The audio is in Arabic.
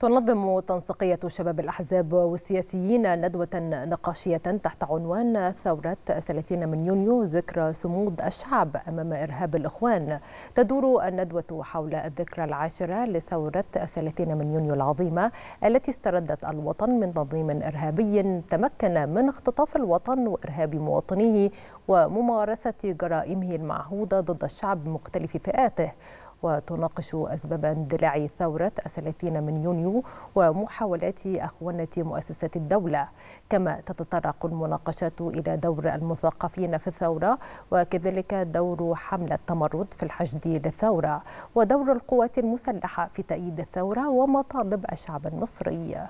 تنظم تنسيقية شباب الأحزاب والسياسيين ندوة نقاشية تحت عنوان ثورة 30 من يونيو ذكرى صمود الشعب أمام إرهاب الإخوان تدور الندوة حول الذكرى العاشرة لثورة 30 من يونيو العظيمة التي استردت الوطن من تنظيم إرهابي تمكن من اختطاف الوطن وإرهاب مواطنيه وممارسة جرائمه المعهودة ضد الشعب بمختلف فئاته وتناقش أسباب اندلاع ثورة الثلاثين من يونيو ومحاولات أخوانة مؤسسة الدولة كما تتطرق المناقشات إلى دور المثقفين في الثورة وكذلك دور حملة التمرد في الحشد للثورة ودور القوات المسلحة في تأييد الثورة ومطالب الشعب المصري